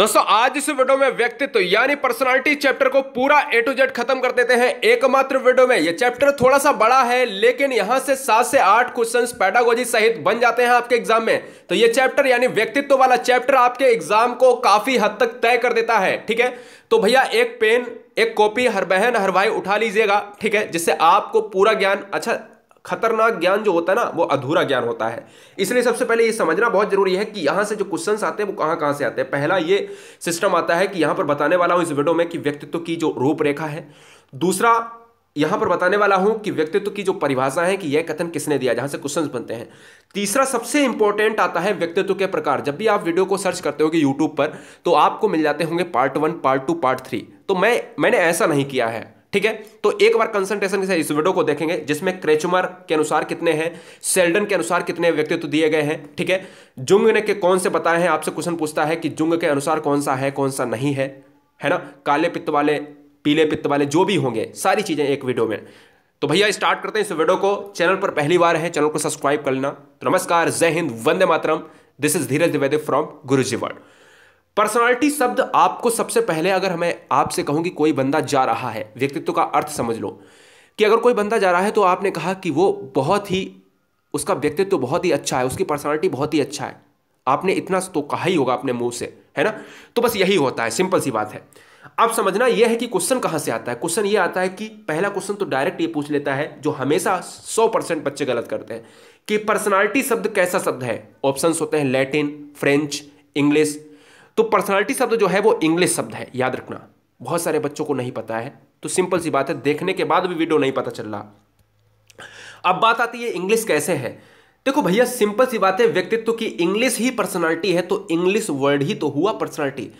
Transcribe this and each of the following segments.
दोस्तों आज इस वीडियो में व्यक्तित्व यानी पर्सनालिटी चैप्टर को पूरा ए टू जेड खत्म कर देते हैं एकमात्र वीडियो में यह चैप्टर थोड़ा सा बड़ा है लेकिन यहां से सात से आठ क्वेश्चंस पैडागोजी सहित बन जाते हैं आपके एग्जाम में तो यह चैप्टर यानी व्यक्तित्व वाला चैप्टर आपके एग्जाम को काफी हद तक तय कर देता है ठीक है तो भैया एक पेन एक कॉपी हर बहन हर भाई उठा लीजिएगा ठीक है जिससे आपको पूरा ज्ञान अच्छा खतरनाक ज्ञान जो होता है ना वो अधूरा ज्ञान होता है इसलिए सबसे पहले ये समझना बहुत जरूरी है कि यहाँ से जो क्वेश्चन आते हैं वो कहाँ कहाँ से आते हैं पहला ये सिस्टम आता है कि यहाँ पर बताने वाला हूँ इस वीडियो में कि व्यक्तित्व की जो रूपरेखा है दूसरा यहां पर बताने वाला हूं कि व्यक्तित्व की जो परिभाषा है कि यह कथन किसने दिया जहां से क्वेश्चंस बनते हैं तीसरा सबसे इंपॉर्टेंट आता है व्यक्तित्व के प्रकार जब भी आप वीडियो को सर्च करते होगे यूट्यूब पर तो आपको मिल जाते होंगे part one part two part three तो मैं मैंने ऐसा नहीं किया है ठीक है तो एक बार कंसंट्रेशन के साथ इस वीडियो को देखेंगे जिसमें क्रेचुमर के अनुसार कितने हैं सेल्डन के अनुसार कितने व्यक्तित्व दिए गए हैं ठीक है जुंग ने के कौन से बताए हैं आपसे क्वेश्चन पूछता है कि जुंग के अनुसार कौन सा है कौन सा नहीं है है ना काले पित्त वाले पीले पित्त वाले जो भी होंगे सारी चीजें एक वीडियो में तो भैया स्टार्ट करते हैं इस वीडियो को चैनल पर पहली बार है चैनल को सब्सक्राइब कर लेना तो नमस्कार जय हिंद वंदे मातरम this is Dheeraj Dwivedi from Guruji world personality शब्द आपको सबसे पहले अगर हमें आपसे कहूं कि कोई बंदा जा रहा है व्यक्तित्व का अर्थ समझ लो कि अगर कोई बंदा जा रहा है तो आपने कहा कि वो बहुत ही उसका व्यक्तित्व बहुत ही अच्छा है उसकी पर्सनालिटी बहुत ही अच्छा है आपने इतना तो कहा ही होगा अपने मुंह से है ना तो बस यही होता है सिंपल सी बात है अब समझना यह है कि क्वेश्चन कहां से आता है क्वेश्चन ये आता है कि पहला क्वेश्चन तो डायरेक्ट ये पूछ लेता है जो हमेशा 100 परसेंट बच्चे गलत करते हैं कि पर्सनालिटी शब्द कैसा शब्द है ऑप्शंस होते हैं लैटिन फ्रेंच इंग्लिश तो पर्सनालिटी शब्द जो है वो इंग्लिश शब्द है याद रखना बहुत सारे बच्चों को नहीं पता है तो सिंपल सी बात है देखने के बाद भी वीडियो नहीं पता चल रहा अब बात आती है इंग्लिश कैसे है देखो भैया सिंपल सी बात है व्यक्तित्व की इंग्लिश ही पर्सनालिटी है तो इंग्लिश वर्ड ही तो हुआ पर्सनालिटी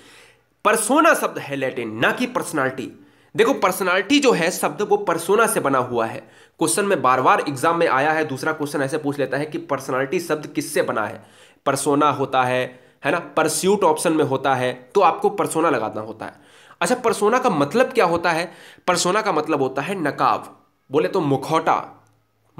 परसोना शब्द है लैटिन ना कि पर्सनालिटी देखो पर्सनालिटी जो है शब्द वो परसोना से बना हुआ है क्वेश्चन में बार बार एग्जाम में आया है दूसरा क्वेश्चन ऐसे पूछ लेता है कि पर्सनालिटी शब्द किससे बना है परसोना होता है है ना परस्यूट ऑप्शन में होता है तो आपको परसोना लगाना होता है अच्छा परसोना का मतलब क्या होता है परसोना का मतलब होता है नकाब बोले तो मुखौटा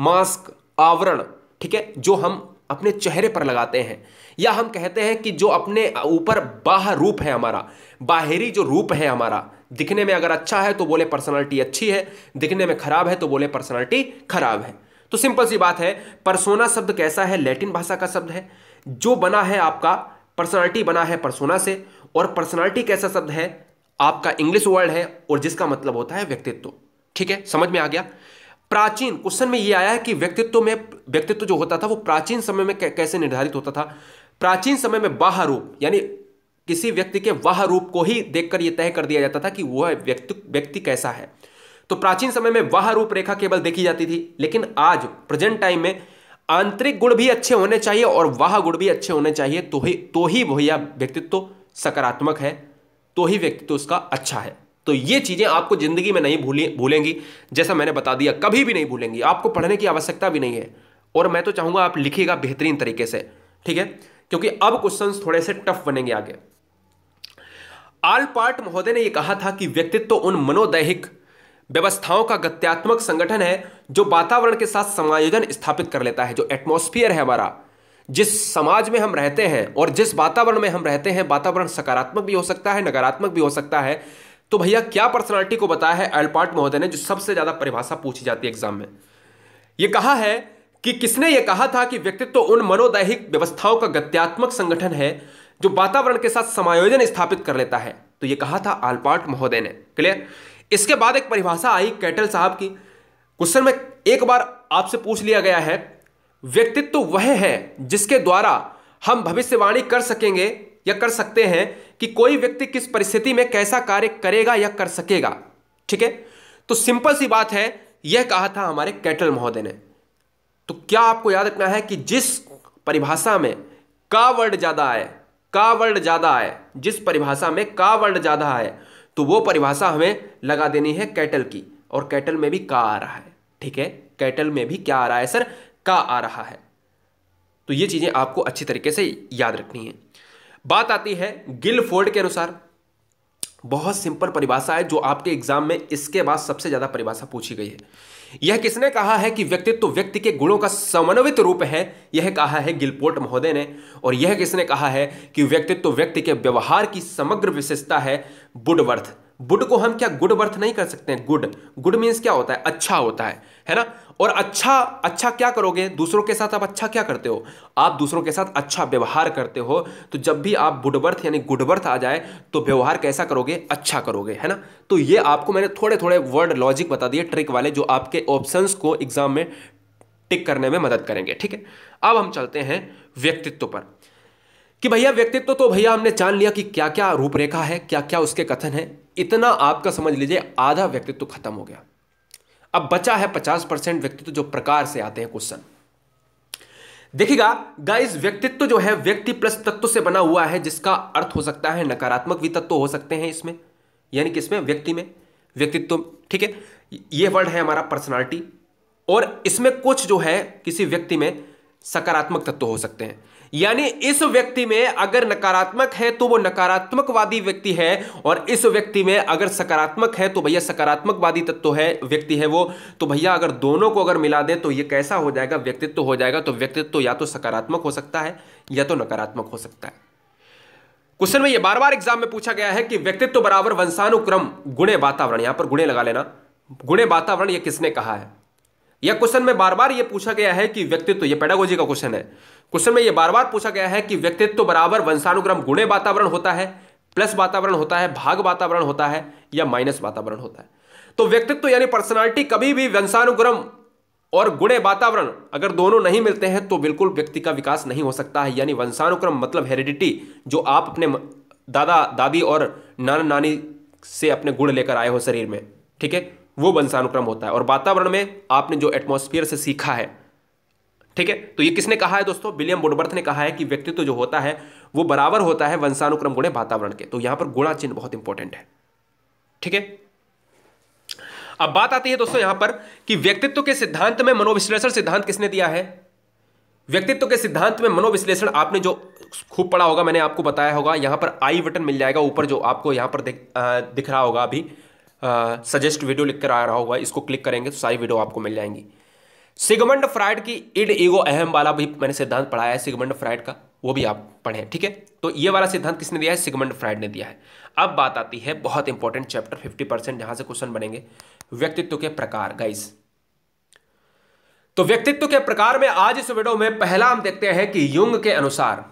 मास्क आवरण ठीक है जो हम अपने चेहरे पर लगाते हैं या हम कहते हैं कि जो अपने ऊपर बाह रूप है हमारा बाहरी जो रूप है हमारा दिखने में अगर अच्छा है तो बोले पर्सनालिटी अच्छी है दिखने में खराब है तो बोले पर्सनालिटी खराब है तो सिंपल सी बात है परसोना शब्द कैसा है लैटिन भाषा का शब्द है जो बना है आपका पर्सनालिटी बना है परसोना से और पर्सनालिटी कैसा शब्द है आपका इंग्लिश वर्ड है और जिसका मतलब होता है व्यक्तित्व ठीक है समझ में आ गया प्राचीन क्वेश्चन में ये आया है कि व्यक्तित्व में व्यक्तित्व जो होता था वो प्राचीन समय में कैसे निर्धारित होता था प्राचीन समय में वाह रूप यानी किसी व्यक्ति के वाह रूप को ही देखकर यह तय कर दिया जाता था कि वह व्यक्ति व्यक्ति कैसा है तो प्राचीन समय में वाह रूप रेखा केवल देखी जाती थी लेकिन आज प्रेजेंट टाइम में आंतरिक गुण भी अच्छे होने चाहिए और वह गुण भी अच्छे होने चाहिए तो ही तो ही भैया व्यक्तित्व तो सकारात्मक है तो ही व्यक्तित्व तो उसका अच्छा है तो ये चीज़ें आपको ज़िंदगी में नहीं भूली भूलेंगी जैसा मैंने बता दिया कभी भी नहीं भूलेंगी आपको पढ़ने की आवश्यकता भी नहीं है और मैं तो चाहूंगा आप लिखिएगा बेहतरीन तरीके से ठीक है क्योंकि अब क्वेश्चन थोड़े से टफ बनेंगे आगे आल पार्ट महोदय ने यह कहा था कि व्यक्तित्व तो उन मनोदैहिक व्यवस्थाओं का गत्यात्मक संगठन है जो वातावरण के साथ समायोजन स्थापित कर लेता है जो एटमोस्फियर है हमारा जिस समाज में हम रहते हैं और जिस वातावरण में हम रहते हैं वातावरण सकारात्मक भी हो सकता है नकारात्मक भी हो सकता है तो भैया क्या पर्सनालिटी को बताया है एल्पार्ट महोदय ने जो सबसे ज्यादा परिभाषा पूछी जाती है एग्जाम में यह कहा है कि किसने यह कहा था कि व्यक्तित्व तो उन मनोदैहिक व्यवस्थाओं का गत्यात्मक संगठन है जो वातावरण के साथ समायोजन स्थापित कर लेता है तो यह कहा था आलपार्ट महोदय ने क्लियर इसके बाद एक परिभाषा आई कैटल साहब की क्वेश्चन में एक बार आपसे पूछ लिया गया है व्यक्तित्व वह है जिसके द्वारा हम भविष्यवाणी कर सकेंगे या कर सकते हैं कि कोई व्यक्ति किस परिस्थिति में कैसा कार्य करेगा या कर सकेगा ठीक है तो सिंपल सी बात है यह कहा था हमारे कैटल महोदय ने तो क्या आपको याद रखना है कि जिस परिभाषा में का वर्ड ज्यादा आए का वर्ड ज्यादा आए जिस परिभाषा में का वर्ड ज्यादा आए तो वो परिभाषा हमें लगा देनी है कैटल की और कैटल में भी का आ रहा है ठीक है कैटल में भी क्या आ रहा है सर का आ रहा है तो ये चीज़ें आपको अच्छी तरीके से याद रखनी है बात आती है गिलफोर्ड के अनुसार बहुत सिंपल परिभाषा है जो आपके एग्जाम में इसके बाद सबसे ज्यादा परिभाषा पूछी गई है यह किसने कहा है कि व्यक्तित्व तो व्यक्ति के गुणों का समन्वित रूप है यह कहा है गिलपोर्ट महोदय ने और यह किसने कहा है कि व्यक्तित्व तो व्यक्ति के व्यवहार की समग्र विशेषता है बुडवर्थ गुड को हम क्या गुड बर्थ नहीं कर सकते हैं गुड गुड मीन्स क्या होता है अच्छा होता है है ना और अच्छा अच्छा क्या करोगे दूसरों के साथ आप अच्छा क्या करते हो आप दूसरों के साथ अच्छा व्यवहार करते हो तो जब भी आप गुड बर्थ यानी गुड बर्थ आ जाए तो व्यवहार कैसा करोगे अच्छा करोगे है ना तो ये आपको मैंने थोड़े थोड़े वर्ड लॉजिक बता दिए ट्रिक वाले जो आपके ऑप्शन को एग्जाम में टिक करने में मदद करेंगे ठीक है अब हम चलते हैं व्यक्तित्व पर कि भैया व्यक्तित्व तो भैया हमने जान लिया कि क्या क्या रूपरेखा है क्या क्या उसके कथन है इतना आपका समझ लीजिए आधा व्यक्तित्व तो खत्म हो गया अब बचा है पचास परसेंट व्यक्तित्व तो जो प्रकार से आते हैं क्वेश्चन देखिएगा गाइस व्यक्तित्व तो जो है व्यक्ति प्लस तत्व से बना हुआ है जिसका अर्थ हो सकता है नकारात्मक भी तत्व हो सकते हैं इसमें यानी कि इसमें व्यक्ति में व्यक्तित्व ठीक है ये वर्ड है हमारा पर्सनैलिटी और इसमें कुछ जो है किसी व्यक्ति में सकारात्मक तत्व हो सकते हैं यानी इस व्यक्ति में अगर नकारात्मक है तो वो नकारात्मकवादी व्यक्ति है और इस व्यक्ति में अगर सकारात्मक है तो भैया सकारात्मकवादी तत्व है व्यक्ति है वो तो भैया अगर दोनों को अगर मिला दें तो ये कैसा हो जाएगा व्यक्तित्व हो जाएगा तो व्यक्तित्व या तो सकारात्मक हो सकता है या तो नकारात्मक हो सकता है क्वेश्चन में ये बार बार एग्जाम में पूछा गया है कि व्यक्तित्व बराबर वंशानुक्रम गुणे वातावरण यहां पर गुणे लगा लेना गुणे वातावरण ये किसने कहा है यह क्वेश्चन में बार बार यह पूछा गया है कि व्यक्तित्व यह पेडागोजी का क्वेश्चन है क्वेश्चन में यह बार बार पूछा गया है कि व्यक्तित्व बराबर वंशानुक्रम गुणे वातावरण होता है प्लस वातावरण होता है भाग वातावरण होता है या माइनस वातावरण होता है तो व्यक्तित्व यानी पर्सनालिटी कभी भी वंशानुक्रम और गुणे वातावरण अगर दोनों नहीं मिलते हैं तो बिल्कुल व्यक्ति का विकास नहीं हो सकता है यानी वंशानुक्रम मतलब हेरिडिटी जो आप अपने दादा दादी और नाना नानी से अपने गुण लेकर आए हो शरीर में ठीक है वो वंशानुक्रम होता है और वातावरण में आपने जो एटमोस्फियर से सीखा है ठीक है तो ये किसने कहा है दोस्तों विलियम बुडबर्थ ने कहा है कि व्यक्तित्व जो होता है वो बराबर होता है वंशानुक्रम गुणे वातावरण के तो यहां पर गुणा चिन्ह बहुत इंपॉर्टेंट है ठीक है अब बात आती है दोस्तों यहां पर कि व्यक्तित्व के सिद्धांत में मनोविश्लेषण सिद्धांत किसने दिया है व्यक्तित्व के सिद्धांत में मनोविश्लेषण आपने जो खूब पढ़ा होगा मैंने आपको बताया होगा यहां पर आई बटन मिल जाएगा ऊपर जो आपको यहां पर दिख रहा होगा अभी सजेस्ट वीडियो लिख कर आ रहा होगा इसको क्लिक करेंगे तो सारी वीडियो आपको मिल जाएंगी सिगमंड फ्राइड की इड ईगो अहम वाला भी मैंने सिद्धांत पढ़ाया है सिगमंड फ्राइड का वो भी आप पढ़ें ठीक है तो ये वाला सिद्धांत किसने दिया है सिगमंड फ्राइड ने दिया है अब बात आती है बहुत इंपॉर्टेंट चैप्टर फिफ्टी परसेंट जहां से क्वेश्चन बनेंगे व्यक्तित्व के प्रकार गाइस तो व्यक्तित्व के प्रकार में आज इस वीडियो में पहला हम देखते हैं कि युंग के अनुसार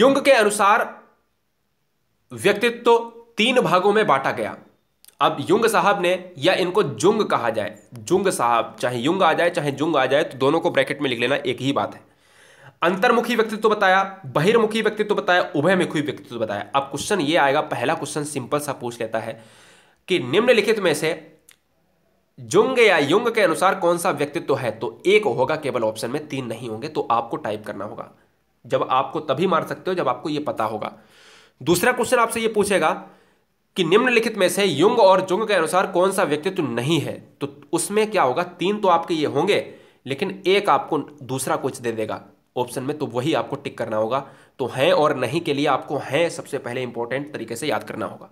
युंग के अनुसार व्यक्तित्व तीन भागों में बांटा गया अब युंग साहब ने या इनको जुंग कहा जाए जुंग साहब चाहे युंग आ जाए चाहे जुंग आ जाए तो दोनों को ब्रैकेट में लिख लेना एक ही बात है अंतर्मुखी व्यक्तित्व तो बताया बहिर्मुखी व्यक्तित्व तो बताया उभयमुखी व्यक्तित्व तो बताया अब क्वेश्चन ये आएगा पहला क्वेश्चन सिंपल सा पूछ लेता है कि निम्नलिखित में से जुंग या युंग के अनुसार कौन सा व्यक्तित्व तो है तो एक होगा केवल ऑप्शन में तीन नहीं होंगे तो आपको टाइप करना होगा जब आपको तभी मार सकते हो जब आपको यह पता होगा दूसरा क्वेश्चन आपसे यह पूछेगा कि निम्नलिखित में से युंग और जुंग के अनुसार कौन सा व्यक्तित्व नहीं है तो उसमें क्या होगा तीन तो आपके ये होंगे लेकिन एक आपको दूसरा कुछ दे देगा ऑप्शन में तो वही आपको टिक करना होगा तो हैं और नहीं के लिए आपको हैं सबसे पहले इंपॉर्टेंट तरीके से याद करना होगा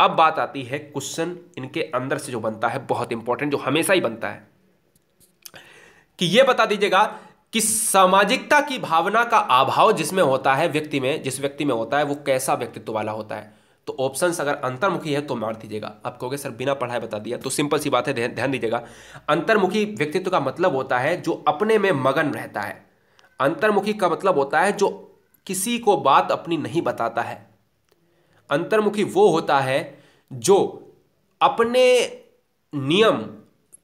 अब बात आती है क्वेश्चन इनके अंदर से जो बनता है बहुत इंपॉर्टेंट जो हमेशा ही बनता है कि यह बता दीजिएगा कि सामाजिकता की भावना का अभाव जिसमें होता है व्यक्ति में जिस व्यक्ति में होता है वो कैसा व्यक्तित्व वाला होता है तो ऑप्शंस अगर अंतर्मुखी है तो मार दीजिएगा आप कहोगे सर बिना पढ़ाए बता दिया तो सिंपल सी बात है ध्यान दीजिएगा अंतर्मुखी व्यक्तित्व का मतलब होता है जो अपने में मगन रहता है अंतर्मुखी का मतलब होता है जो किसी को बात अपनी नहीं बताता है अंतर्मुखी वो होता है जो अपने नियम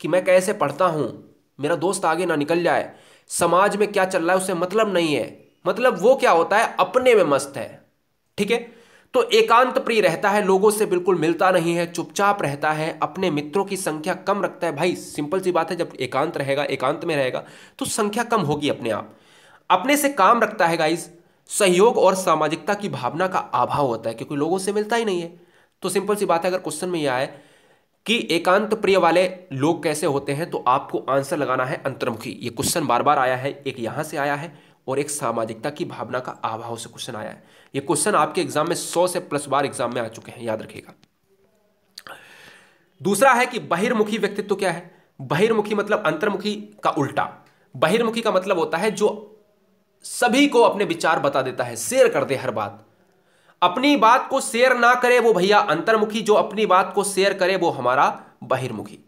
कि मैं कैसे पढ़ता हूं मेरा दोस्त आगे ना निकल जाए समाज में क्या चल रहा है उससे मतलब नहीं है मतलब वो क्या होता है अपने में मस्त है ठीक है तो एकांत प्रिय रहता है लोगों से बिल्कुल मिलता नहीं है चुपचाप रहता है अपने मित्रों की संख्या कम रखता है भाई सिंपल सी बात है जब एकांत रहेगा एकांत में रहेगा तो संख्या कम होगी अपने आप अपने से काम रखता है गाइज सहयोग और सामाजिकता की भावना का अभाव होता है क्योंकि लोगों से मिलता ही नहीं है तो सिंपल सी बात है अगर क्वेश्चन में यह आए कि एकांत प्रिय वाले लोग कैसे होते हैं तो आपको आंसर लगाना है अंतर्मुखी ये क्वेश्चन बार बार आया है एक यहां से आया है और एक सामाजिकता की भावना का अभाव से क्वेश्चन आया है ये क्वेश्चन आपके एग्जाम में सौ से प्लस बार एग्जाम में आ चुके हैं याद रखिएगा दूसरा है कि बहिर्मुखी व्यक्तित्व क्या है बहिर्मुखी मतलब अंतर्मुखी का उल्टा बहिर्मुखी का मतलब होता है जो सभी को अपने विचार बता देता है शेयर कर दे हर बात अपनी बात को शेयर ना करे वो भैया अंतर्मुखी जो अपनी बात को शेयर करे वो हमारा बहिर्मुखी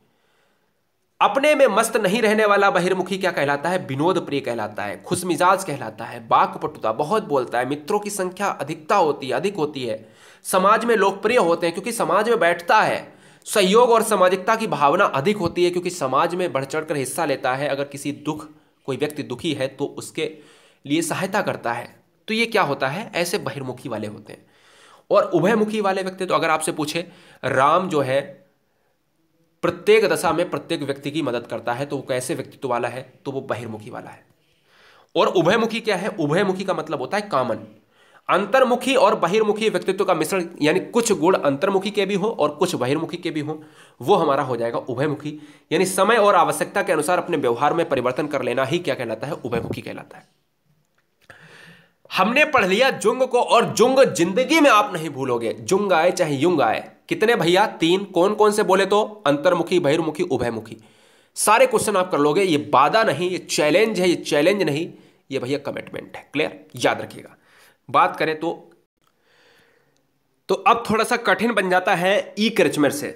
अपने में मस्त नहीं रहने वाला बहिर्मुखी क्या कहलाता है विनोद प्रिय कहलाता है खुशमिजाज कहलाता है बाकपटुता बहुत बोलता है मित्रों की संख्या अधिकता होती है अधिक होती है समाज में लोकप्रिय होते हैं क्योंकि समाज में बैठता है सहयोग और सामाजिकता की भावना अधिक होती है क्योंकि समाज में बढ़ चढ़ कर हिस्सा लेता है अगर किसी दुख कोई व्यक्ति दुखी है तो उसके लिए सहायता करता है तो ये क्या होता है ऐसे बहिर्मुखी वाले होते हैं और उभयमुखी वाले व्यक्ति तो अगर आपसे पूछे राम जो है प्रत्येक दशा में प्रत्येक व्यक्ति की मदद करता है तो वो कैसे व्यक्तित्व वाला है तो वो बहिर्मुखी वाला है और उभयमुखी क्या है उभयमुखी का मतलब होता है कॉमन अंतर्मुखी और बहिर्मुखी व्यक्तित्व का मिश्रण यानी कुछ गुण अंतर्मुखी के भी हो और कुछ बहिर्मुखी के भी हो वो हमारा हो जाएगा उभयमुखी यानी समय और आवश्यकता के अनुसार अपने व्यवहार में परिवर्तन कर लेना ही क्या कहलाता है उभयमुखी कहलाता है हमने पढ़ लिया जुंग को और जुंग जिंदगी में आप नहीं भूलोगे जुंग आए चाहे युंग आए कितने भैया तीन कौन कौन से बोले तो अंतर्मुखी बहिर्मुखी उभयमुखी सारे क्वेश्चन आप कर लोगे ये बाधा नहीं ये चैलेंज है ये चैलेंज नहीं ये भैया कमिटमेंट है क्लियर याद रखिएगा बात करें तो तो अब थोड़ा सा कठिन बन जाता है ई क्रचमर से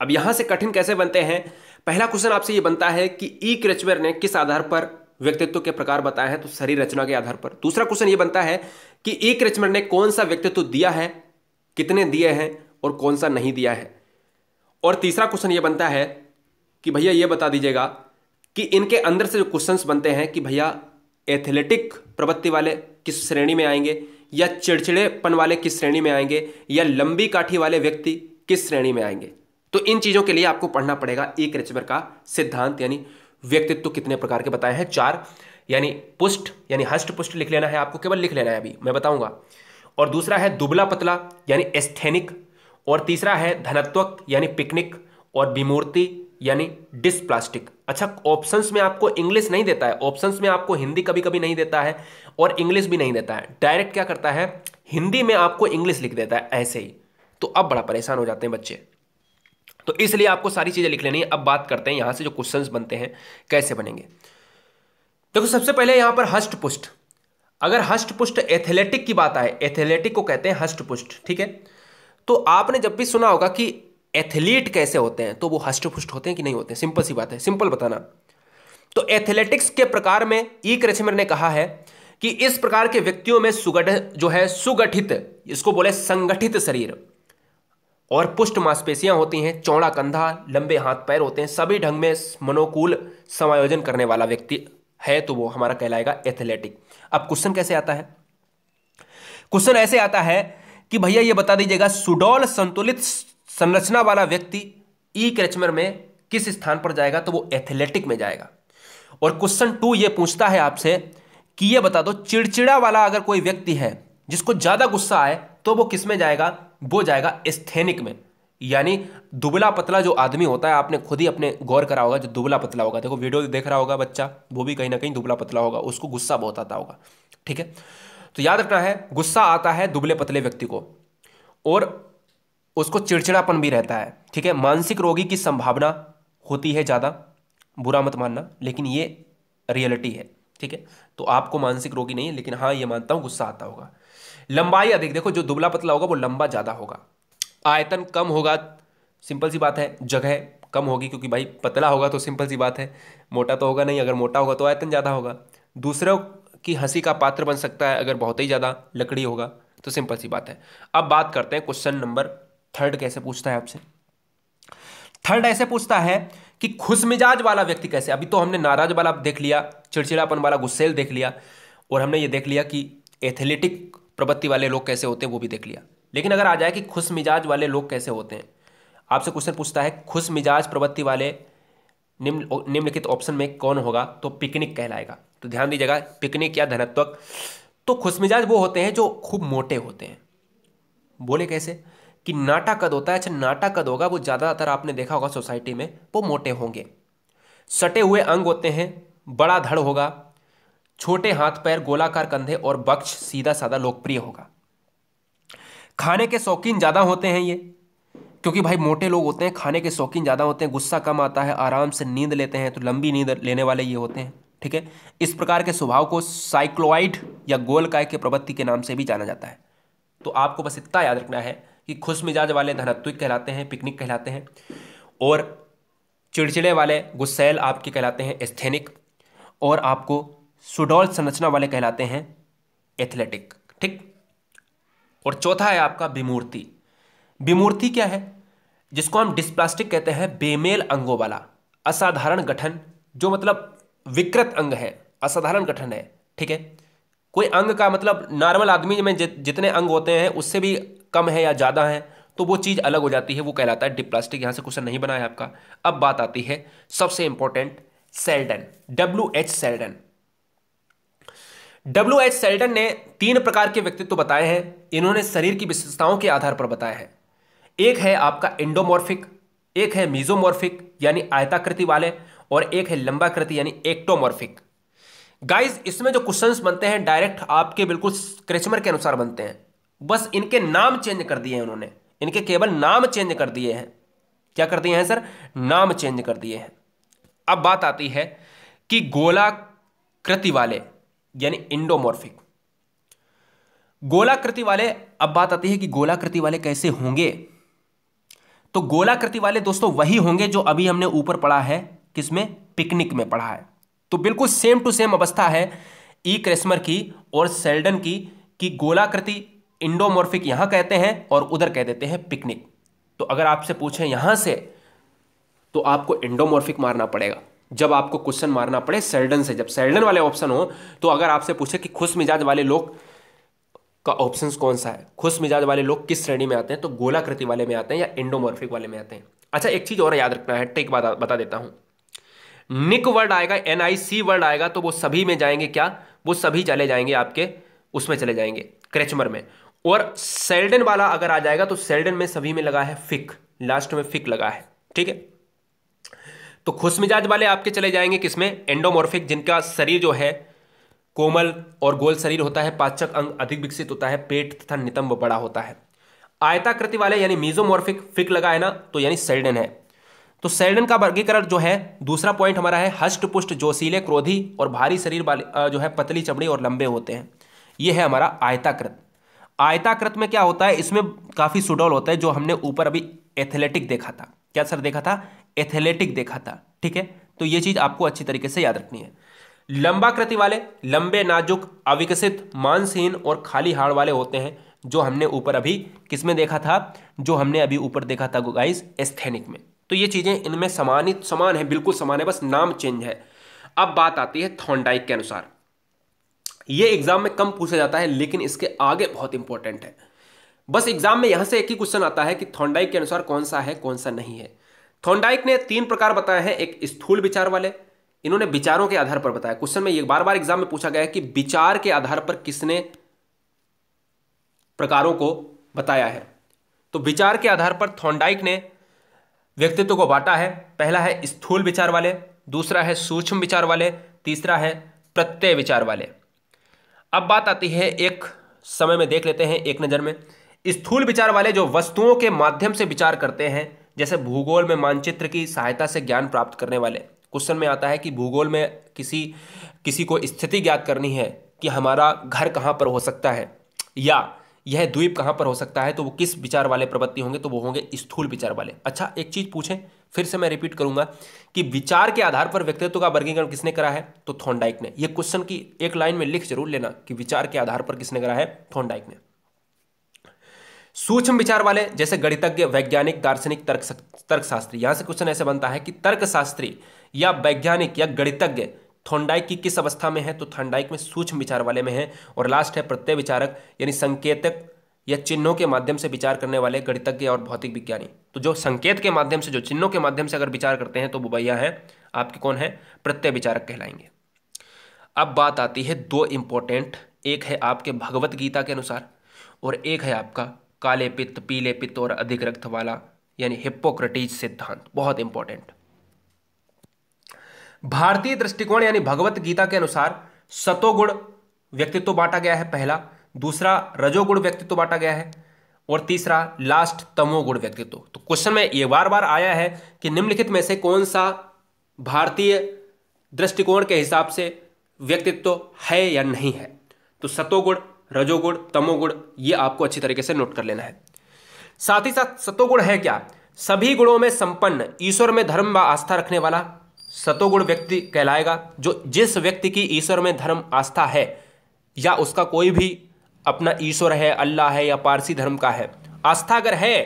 अब यहां से कठिन कैसे बनते हैं पहला क्वेश्चन आपसे ये बनता है कि ई क्रचमर ने किस आधार पर व्यक्तित्व के प्रकार बताए हैं तो शरीर रचना के आधार पर दूसरा क्वेश्चन ये बनता है कि ई क्रचमर ने कौन सा व्यक्तित्व दिया है कितने दिए हैं और कौन सा नहीं दिया है और तीसरा क्वेश्चन ये बनता है कि भैया ये बता दीजिएगा कि इनके अंदर से जो क्वेश्चंस बनते हैं कि भैया एथलेटिक प्रवृत्ति वाले किस श्रेणी में आएंगे या चिड़चिड़ेपन वाले किस श्रेणी में आएंगे या लंबी काठी वाले व्यक्ति किस श्रेणी में आएंगे तो इन चीज़ों के लिए आपको पढ़ना पड़ेगा एक रचवर का सिद्धांत यानी व्यक्तित्व तो कितने प्रकार के बताए हैं चार यानी पुष्ट यानी हस्ट पुष्ट लिख लेना है आपको केवल लिख लेना है अभी मैं बताऊंगा और दूसरा है दुबला पतला यानी एस्थेनिक और तीसरा है धनत्वक यानी पिकनिक और विमूर्ति यानी डिसप्लास्टिक अच्छा ऑप्शंस में आपको इंग्लिश नहीं देता है ऑप्शंस में आपको हिंदी कभी कभी नहीं देता है और इंग्लिश भी नहीं देता है डायरेक्ट क्या करता है हिंदी में आपको इंग्लिश लिख देता है ऐसे ही तो अब बड़ा परेशान हो जाते हैं बच्चे तो इसलिए आपको सारी चीज़ें लिख लेनी है अब बात करते हैं यहां से जो क्वेश्चन बनते हैं कैसे बनेंगे देखो सबसे पहले यहां पर पुष्ट अगर हष्टपुष्ट एथलेटिक की बात आए एथलेटिक को कहते हैं पुष्ट ठीक है तो आपने जब भी सुना होगा कि एथलीट कैसे होते हैं तो वो हष्टपुष्ट होते हैं कि नहीं होते हैं सिंपल सी बात है सिंपल बताना तो एथलेटिक्स के प्रकार में ई क्रेचमर ने कहा है कि इस प्रकार के व्यक्तियों में सुगठ जो है सुगठित इसको बोले संगठित शरीर और पुष्ट मांसपेशियां होती हैं चौड़ा कंधा लंबे हाथ पैर होते हैं सभी ढंग में मनोकूल समायोजन करने वाला व्यक्ति है तो वो हमारा कहलाएगा एथलेटिक अब क्वेश्चन कैसे आता है क्वेश्चन ऐसे आता है कि भैया ये बता दीजिएगा सुडौल संतुलित संरचना वाला व्यक्ति ई e क्रेचमर में किस स्थान पर जाएगा तो वो एथलेटिक में जाएगा और क्वेश्चन टू ये पूछता है आपसे कि ये बता दो चिड़चिड़ा वाला अगर कोई व्यक्ति है जिसको ज़्यादा गुस्सा आए तो वो किस में जाएगा वो जाएगा एस्थेनिक में यानी दुबला पतला जो आदमी होता है आपने खुद ही अपने गौर करा होगा जो दुबला पतला होगा देखो वीडियो देख रहा होगा बच्चा वो भी कहीं ना कहीं दुबला पतला होगा उसको गुस्सा बहुत आता होगा ठीक है तो याद रखना है गुस्सा आता है दुबले पतले व्यक्ति को और उसको चिड़चिड़ापन भी रहता है ठीक है मानसिक रोगी की संभावना होती है ज़्यादा बुरा मत मानना लेकिन ये रियलिटी है ठीक है तो आपको मानसिक रोगी नहीं है लेकिन हाँ ये मानता हूँ गुस्सा आता होगा लंबाई अधिक देखो जो दुबला पतला होगा वो लंबा ज़्यादा होगा आयतन कम होगा सिंपल सी बात है जगह कम होगी क्योंकि भाई पतला होगा तो सिंपल सी बात है मोटा तो होगा नहीं अगर मोटा होगा तो आयतन ज़्यादा होगा दूसरे की हंसी का पात्र बन सकता है अगर बहुत ही ज़्यादा लकड़ी होगा तो सिंपल सी बात है अब बात करते हैं क्वेश्चन नंबर थर्ड कैसे पूछता है आपसे थर्ड ऐसे पूछता है कि खुश मिजाज वाला व्यक्ति कैसे अभी तो हमने नाराज वाला देख लिया चिड़चिड़ापन वाला गुस्सेल देख लिया और हमने ये देख लिया कि एथलेटिक प्रवृत्ति वाले लोग कैसे होते हैं वो भी देख लिया लेकिन अगर आ जाए कि खुश मिजाज वाले लोग कैसे होते हैं आपसे क्वेश्चन पूछता है खुश मिजाज प्रवृत्ति वाले निम्न निम्नलिखित ऑप्शन में कौन होगा तो पिकनिक कहलाएगा तो ध्यान दीजिएगा पिकनिक या धनत्वक तो खुशमिजाज वो होते हैं जो खूब मोटे होते हैं बोले कैसे कि नाटा कद होता है अच्छा नाटा कद होगा वो ज़्यादातर आपने देखा होगा सोसाइटी में वो मोटे होंगे सटे हुए अंग होते हैं बड़ा धड़ होगा छोटे हाथ पैर गोलाकार कंधे और बक्ष सीधा साधा लोकप्रिय होगा खाने के शौकीन ज़्यादा होते हैं ये क्योंकि भाई मोटे लोग होते हैं खाने के शौकीन ज़्यादा होते हैं गुस्सा कम आता है आराम से नींद लेते हैं तो लंबी नींद लेने वाले ये होते हैं ठीक है इस प्रकार के स्वभाव को साइक्लोइड या गोलकाय के प्रवृत्ति के नाम से भी जाना जाता है तो आपको बस इतना याद रखना है कि खुश मिजाज वाले धनात्विक कहलाते हैं पिकनिक कहलाते हैं और चिड़चिड़े वाले गुस्सेल आपके कहलाते हैं एस्थेनिक और आपको सुडोल संरचना वाले कहलाते हैं एथलेटिक ठीक और चौथा है आपका विमूर्ति विमूर्ति क्या है जिसको हम डिस्प्लास्टिक कहते हैं बेमेल अंगों वाला असाधारण गठन जो मतलब विकृत अंग है असाधारण गठन है ठीक है कोई अंग का मतलब नॉर्मल आदमी में जितने अंग होते हैं उससे भी कम है या ज़्यादा है तो वो चीज़ अलग हो जाती है वो कहलाता है डिप्लास्टिक यहाँ से क्वेश्चन नहीं बनाया आपका अब बात आती है सबसे important Sheldon W H Sheldon W H Sheldon ने तीन प्रकार के व्यक्तित्व बताए हैं इन्होंने शरीर की विशेषताओं के आधार पर बताए हैं एक है आपका इंडोमॉर्फिक एक है मीजोमॉर्फिक यानी आयताकृति वाले और एक है लंबाकृति यानी एक्टोमॉर्फिक गाइज इसमें जो क्वेश्चंस बनते हैं डायरेक्ट आपके बिल्कुल क्रेचमर के अनुसार बनते हैं बस इनके नाम चेंज कर दिए हैं उन्होंने इनके केवल नाम चेंज कर दिए हैं क्या कर दिए हैं सर नाम चेंज कर दिए हैं अब बात आती है कि गोलाकृति वाले यानी इंडोमॉर्फिक गोलाकृति वाले अब बात आती है कि गोलाकृति वाले कैसे होंगे तो गोलाकृति वाले दोस्तों वही होंगे जो अभी हमने ऊपर पढ़ा है किस में पिकनिक में पढ़ा है तो बिल्कुल सेम टू सेम अवस्था है ई e. क्रेस्मर की और सेल्डन की कि गोलाकृति इंडोमोर्फिक यहां कहते हैं और उधर कह देते हैं पिकनिक तो अगर आपसे पूछे यहां से तो आपको इंडोमोर्फिक मारना पड़ेगा जब आपको क्वेश्चन मारना पड़े सेल्डन से जब सेल्डन वाले ऑप्शन हो तो अगर आपसे पूछे कि खुश मिजाज वाले लोग का ऑप्शन कौन सा है खुश मिजाज वाले लोग किस श्रेणी में आते हैं तो गोलाकृति वाले में आते हैं या इंडोमोर्फिक वाले में आते हैं अच्छा एक चीज़ और याद रखना है टेक बता देता हूं निक वर्ड आएगा एन आई सी वर्ड आएगा तो वो सभी में जाएंगे क्या वो सभी चले जाएंगे आपके उसमें चले जाएंगे क्रेचमर में और सेल्डन वाला अगर आ जाएगा तो सेल्डन में सभी में लगा है फिक लास्ट में फिक लगा है ठीक है तो खुशमिजाज वाले आपके चले जाएंगे किसमें एंडोमोर्फिक जिनका शरीर जो है कोमल और गोल शरीर होता है पाचक अंग अधिक विकसित होता है पेट तथा नितंब बड़ा होता है आयताकृति वाले यानी मीजोमोर्फिक फिक लगा है ना तो यानी सेल्डन है तो सेल्डन का वर्गीकरण जो है दूसरा पॉइंट हमारा है हष्टपुष्ट जोशीले क्रोधी और भारी शरीर वाले जो है पतली चमड़ी और लंबे होते हैं ये है हमारा आयताकृत आयताकृत में क्या होता है इसमें काफ़ी सुडौल होता है जो हमने ऊपर अभी एथलेटिक देखा था क्या सर देखा था एथलेटिक देखा था ठीक है तो ये चीज़ आपको अच्छी तरीके से याद रखनी है लंबा कृति वाले लंबे नाजुक अविकसित मानसहीन और खाली हाड़ वाले होते हैं जो हमने ऊपर अभी किसमें देखा था जो हमने अभी ऊपर देखा था गाइस एस्थेनिक में तो ये चीज़ें इनमें समान ही समान है बिल्कुल समान है बस नाम चेंज है अब बात आती है थॉन्डाइक के अनुसार ये एग्जाम में कम पूछा जाता है लेकिन इसके आगे बहुत इंपॉर्टेंट है बस एग्जाम में यहां से एक ही क्वेश्चन आता है कि थॉन्डाइक के अनुसार कौन सा है कौन सा नहीं है थॉन्डाइक ने तीन प्रकार बताए हैं एक स्थूल विचार वाले इन्होंने विचारों के आधार पर बताया क्वेश्चन में ये बार बार एग्जाम में पूछा गया है कि विचार के आधार पर किसने प्रकारों को बताया है तो विचार के आधार पर थॉन्डाइक ने व्यक्तित्व को बांटा है पहला है स्थूल विचार वाले दूसरा है सूक्ष्म विचार वाले तीसरा है प्रत्यय विचार वाले अब बात आती है एक समय में देख लेते हैं एक नज़र में स्थूल विचार वाले जो वस्तुओं के माध्यम से विचार करते हैं जैसे भूगोल में मानचित्र की सहायता से ज्ञान प्राप्त करने वाले क्वेश्चन में आता है कि भूगोल में किसी किसी को स्थिति ज्ञात करनी है कि हमारा घर कहाँ पर हो सकता है या यह द्वीप कहाँ पर हो सकता है तो वो किस विचार वाले प्रवृत्ति होंगे तो वो होंगे स्थूल विचार वाले अच्छा एक चीज पूछें फिर से मैं रिपीट करूंगा कि विचार के आधार पर व्यक्तित्व का वर्गीकरण किसने करा है तो थोंडाइक ने यह क्वेश्चन की एक लाइन में लिख जरूर लेना कि विचार के आधार पर किसने करा है थोंडाइक ने सूक्ष्म विचार वाले जैसे गणितज्ञ वैज्ञानिक दार्शनिक तर्क तर्कशास्त्री यहां से क्वेश्चन ऐसे बनता है कि तर्कशास्त्री या वैज्ञानिक या गणितज्ञ थोंडाइक की किस अवस्था में है तो थोंडाइक में सूक्ष्म विचार वाले में है और लास्ट है प्रत्यय विचारक यानी संकेतक या चिन्हों के माध्यम से विचार करने वाले गणितज्ञ और भौतिक विज्ञानी तो जो संकेत के माध्यम से जो चिन्हों के माध्यम से अगर विचार करते हैं तो वो भैया है आपके कौन है प्रत्यय विचारक कहलाएंगे अब बात आती है दो इंपॉर्टेंट एक है आपके भगवत गीता के अनुसार और एक है आपका काले पित्त पीले पित्त और अधिक रक्त वाला यानी हिप्पोक्रेटिज सिद्धांत बहुत इंपॉर्टेंट भारतीय दृष्टिकोण यानी भगवत गीता के अनुसार सतोगुण व्यक्तित्व बांटा गया है पहला दूसरा रजोगुण व्यक्तित्व बांटा गया है और तीसरा लास्ट तमोगुण व्यक्तित्व तो क्वेश्चन में ये बार बार आया है कि निम्नलिखित में से कौन सा भारतीय दृष्टिकोण के हिसाब से व्यक्तित्व है या नहीं है तो सतोगुण रजोगुण तमोगुण ये आपको अच्छी तरीके से नोट कर लेना है साथ ही साथ सतोगुण है क्या सभी गुणों में संपन्न ईश्वर में धर्म व आस्था रखने वाला सतोगुण व्यक्ति कहलाएगा जो जिस व्यक्ति की ईश्वर में धर्म आस्था है या उसका कोई भी अपना ईश्वर है अल्लाह है या पारसी धर्म का है आस्था अगर है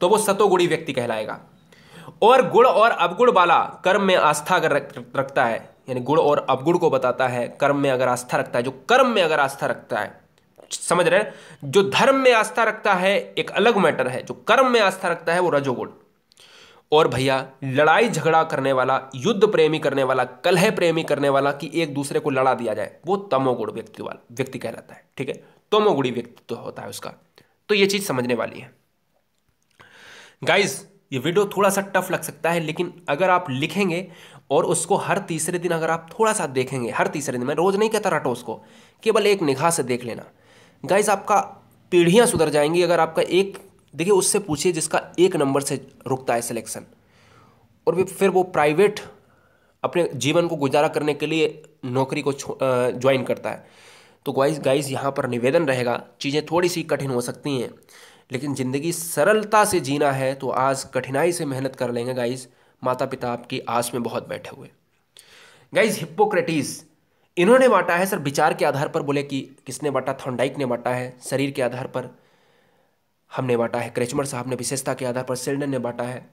तो वो सतोगुणी व्यक्ति कहलाएगा और गुण और अवगुण वाला कर्म में आस्था अगर रखता है यानी गुण और अवगुण को बताता है कर्म में अगर आस्था रखता है जो कर्म में अगर आस्था रखता है समझ रहे हैं जो धर्म में आस्था रखता है एक अलग मैटर है जो कर्म में आस्था रखता है वो रजोगुण और भैया लड़ाई झगड़ा करने वाला युद्ध प्रेमी करने वाला कलह प्रेमी करने वाला कि एक दूसरे को लड़ा दिया जाए वो तमोगुण व्यक्ति वाला व्यक्ति कहलाता है ठीक है तमोगुणी व्यक्तित्व तो होता है उसका तो ये चीज़ समझने वाली है गाइज ये वीडियो थोड़ा सा टफ लग सकता है लेकिन अगर आप लिखेंगे और उसको हर तीसरे दिन अगर आप थोड़ा सा देखेंगे हर तीसरे दिन मैं रोज़ नहीं कहता रटो उसको केवल एक निगाह से देख लेना गाइज आपका पीढ़ियाँ सुधर जाएंगी अगर आपका एक देखिए उससे पूछिए जिसका एक नंबर से रुकता है सिलेक्शन और फिर वो प्राइवेट अपने जीवन को गुजारा करने के लिए नौकरी को ज्वाइन करता है तो गाइज गाइज यहाँ पर निवेदन रहेगा चीज़ें थोड़ी सी कठिन हो सकती हैं लेकिन ज़िंदगी सरलता से जीना है तो आज कठिनाई से मेहनत कर लेंगे गाइज माता पिता आपकी आस में बहुत बैठे हुए गाइज हिप्पोक्रेटिस इन्होंने बांटा है सर विचार के आधार पर बोले कि किसने बांटा थॉन्डाइक ने बांटा है शरीर के आधार पर हमने बांटा है क्रेचमर साहब ने विशेषता के आधार पर सेल्डन ने बांटा है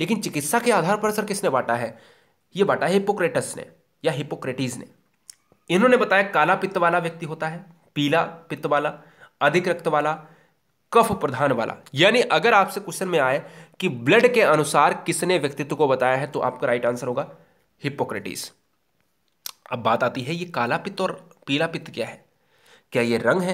लेकिन चिकित्सा के आधार पर सर किसने बांटा है ये बांटा है हिपोक्रेटस ने या हिपोक्रेटीज ने इन्होंने बताया काला पित्त वाला व्यक्ति होता है पीला पित्त वाला अधिक रक्त वाला कफ प्रधान वाला यानी अगर आपसे क्वेश्चन में आए कि ब्लड के अनुसार किसने व्यक्तित्व को बताया है तो आपका राइट आंसर होगा हिपोक्रेटिस अब बात आती है ये काला पित्त और पीला पित्त क्या है क्या ये रंग है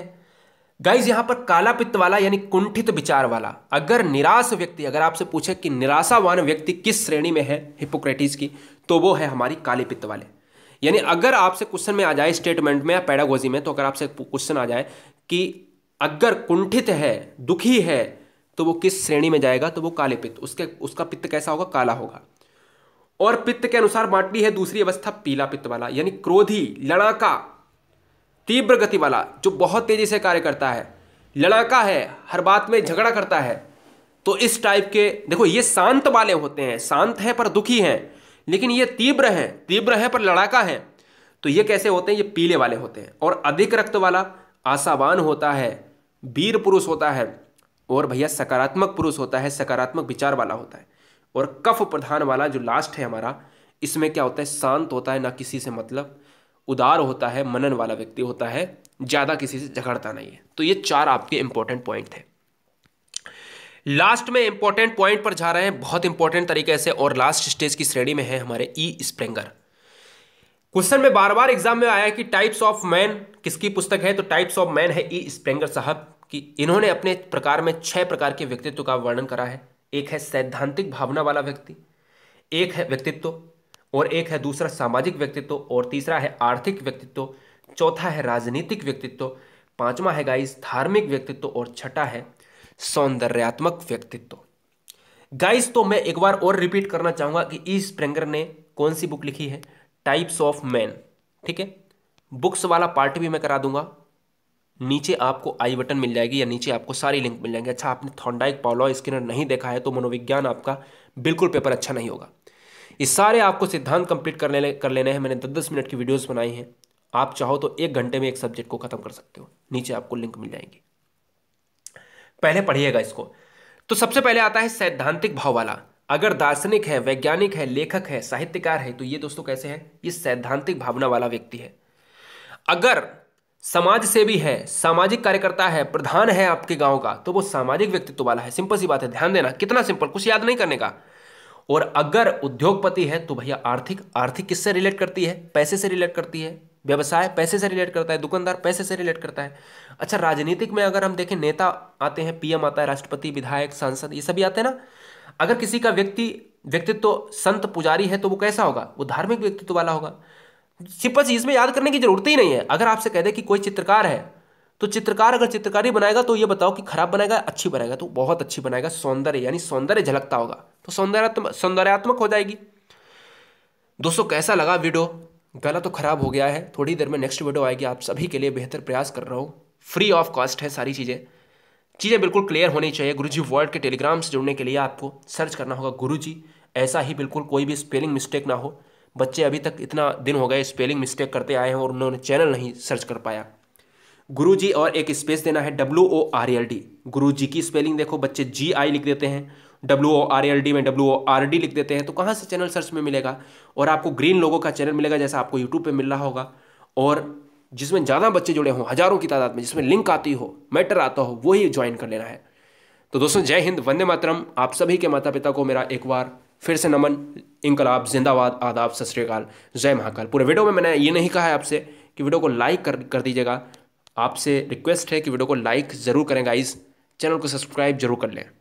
गाइज यहां पर काला पित्त वाला यानी कुंठित विचार वाला अगर निराश व्यक्ति अगर आपसे पूछे कि निराशावान व्यक्ति किस श्रेणी में है हिपोक्रेटिस की तो वो है हमारी काले पित्त वाले यानी अगर आपसे क्वेश्चन में आ जाए स्टेटमेंट में या पैडागोजी में तो अगर आपसे क्वेश्चन आ जाए कि अगर कुंठित है दुखी है तो वो किस श्रेणी में जाएगा तो वो काले पित्त उसके उसका पित्त कैसा होगा काला होगा और पित्त के अनुसार बांटनी है दूसरी अवस्था पीला पित्त वाला यानी क्रोधी लड़ाका तीव्र गति वाला जो बहुत तेज़ी से कार्य करता है लड़ाका है हर बात में झगड़ा करता है तो इस टाइप के देखो ये शांत वाले होते हैं शांत है पर दुखी हैं लेकिन ये तीव्र हैं तीव्र हैं पर लड़ाका हैं तो ये कैसे होते हैं ये पीले वाले होते हैं और अधिक रक्त वाला आशावान होता है वीर पुरुष होता है और भैया सकारात्मक पुरुष होता है सकारात्मक विचार वाला होता है और कफ प्रधान वाला जो लास्ट है हमारा इसमें क्या होता है शांत होता है ना किसी से मतलब उदार होता है मनन वाला व्यक्ति होता है ज़्यादा किसी से झगड़ता नहीं है तो ये चार आपके इंपॉर्टेंट पॉइंट थे लास्ट में इंपॉर्टेंट पॉइंट पर जा रहे हैं बहुत इंपॉर्टेंट तरीके से और लास्ट स्टेज की श्रेणी में है हमारे ई स्प्रेंगर क्वेश्चन में बार बार एग्जाम में आया कि टाइप्स ऑफ मैन किसकी पुस्तक है तो टाइप्स ऑफ मैन है ई e स्प्रेंगर साहब कि इन्होंने अपने प्रकार में छह प्रकार के व्यक्तित्व का वर्णन करा है एक है सैद्धांतिक भावना वाला व्यक्ति एक है व्यक्तित्व और एक है दूसरा सामाजिक व्यक्तित्व और तीसरा है आर्थिक व्यक्तित्व चौथा है राजनीतिक व्यक्तित्व पांचवा है गाइस धार्मिक व्यक्तित्व और छठा है सौंदर्यात्मक व्यक्तित्व गाइस तो मैं एक बार और रिपीट करना चाहूंगा कि ई e. स्प्रेंगर ने कौन सी बुक लिखी है टाइप्स ऑफ मैन ठीक है बुक्स वाला पार्ट भी मैं करा दूंगा नीचे आपको आई बटन मिल जाएगी या नीचे आपको सारी लिंक मिल जाएंगे अच्छा आपने थॉन्डाइक पावलो स्किनर नहीं देखा है तो मनोविज्ञान आपका बिल्कुल पेपर अच्छा नहीं होगा ये सारे आपको सिद्धांत कंप्लीट कर लेने कर लेने हैं मैंने दस दस मिनट की वीडियोस बनाई हैं आप चाहो तो एक घंटे में एक सब्जेक्ट को खत्म कर सकते हो नीचे आपको लिंक मिल जाएंगे पहले पढ़िएगा इसको तो सबसे पहले आता है सैद्धांतिक भाव वाला अगर दार्शनिक है वैज्ञानिक है लेखक है साहित्यकार है तो ये दोस्तों कैसे है ये सैद्धांतिक भावना वाला व्यक्ति है अगर समाज से भी है सामाजिक कार्यकर्ता है प्रधान है आपके गांव का तो वो सामाजिक व्यक्तित्व वाला है सिंपल सी बात है ध्यान देना कितना सिंपल कुछ याद नहीं करने का और अगर उद्योगपति है तो भैया आर्थिक आर्थिक किससे रिलेट करती है पैसे से रिलेट करती है व्यवसाय पैसे से रिलेट करता है दुकानदार पैसे से रिलेट करता है अच्छा राजनीतिक में अगर हम देखें नेता आते हैं पीएम आता है राष्ट्रपति विधायक सांसद ये सभी आते हैं ना अगर किसी का व्यक्ति व्यक्तित्व तो संत पुजारी है तो वो कैसा होगा वो धार्मिक व्यक्तित्व वाला होगा सिंपल चीज में याद करने की जरूरत ही नहीं है अगर आपसे कह दे कि कोई चित्रकार है तो चित्रकार अगर चित्रकारी बनाएगा तो ये बताओ कि खराब बनाएगा अच्छी बनाएगा तो बहुत अच्छी बनाएगा सौंदर्य यानी सौंदर्य झलकता होगा तो सौंदर्यात्मक सौंदर्यात्मक हो जाएगी दोस्तों कैसा लगा वीडियो गला तो खराब हो गया है थोड़ी देर में नेक्स्ट वीडियो आएगी आप सभी के लिए बेहतर प्रयास कर रहा हूँ फ्री ऑफ कॉस्ट है सारी चीज़ें चीज़ें बिल्कुल क्लियर होनी चाहिए गुरुजी वर्ल्ड के टेलीग्राम से जुड़ने के लिए आपको सर्च करना होगा गुरुजी ऐसा ही बिल्कुल कोई भी स्पेलिंग मिस्टेक ना हो बच्चे अभी तक इतना दिन हो गए स्पेलिंग मिस्टेक करते आए हैं और उन्होंने चैनल नहीं सर्च कर पाया गुरु जी और एक स्पेस देना है W O R L D Guru ji की स्पेलिंग देखो बच्चे जी आई लिख देते हैं W O R L D में डब्ल्यू ओ आर डी लिख देते हैं तो कहाँ से चैनल सर्च में मिलेगा और आपको ग्रीन लोगों का चैनल मिलेगा जैसा आपको यूट्यूब पर मिल रहा होगा और जिसमें ज़्यादा बच्चे जुड़े हों हज़ारों की तादाद में जिसमें लिंक आती हो मैटर आता हो वही ज्वाइन कर लेना है तो दोस्तों जय हिंद वंदे मातरम आप सभी के माता पिता को मेरा एक बार फिर से नमन इंकलाब जिंदाबाद आदाब सत श्रीकाल जय महाकाल पूरे वीडियो में मैंने ये नहीं कहा है आपसे कि वीडियो को लाइक कर कर दीजिएगा आपसे रिक्वेस्ट है कि वीडियो को लाइक ज़रूर करें गाइज चैनल को सब्सक्राइब जरूर कर लें